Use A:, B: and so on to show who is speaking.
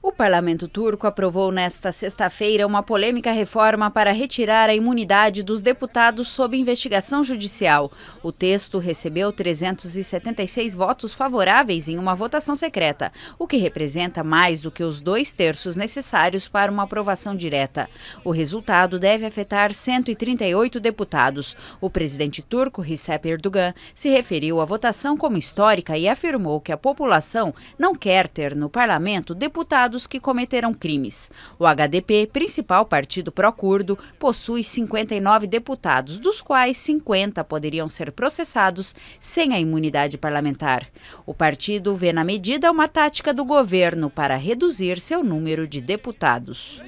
A: O parlamento turco aprovou nesta sexta-feira uma polêmica reforma para retirar a imunidade dos deputados sob investigação judicial. O texto recebeu 376 votos favoráveis em uma votação secreta, o que representa mais do que os dois terços necessários para uma aprovação direta. O resultado deve afetar 138 deputados. O presidente turco Recep Erdogan se referiu à votação como histórica e afirmou que a população não quer ter no parlamento deputados deputados que cometeram crimes. O HDP, principal partido pró-curdo, possui 59 deputados, dos quais 50 poderiam ser processados sem a imunidade parlamentar. O partido vê na medida uma tática do governo para reduzir seu número de deputados.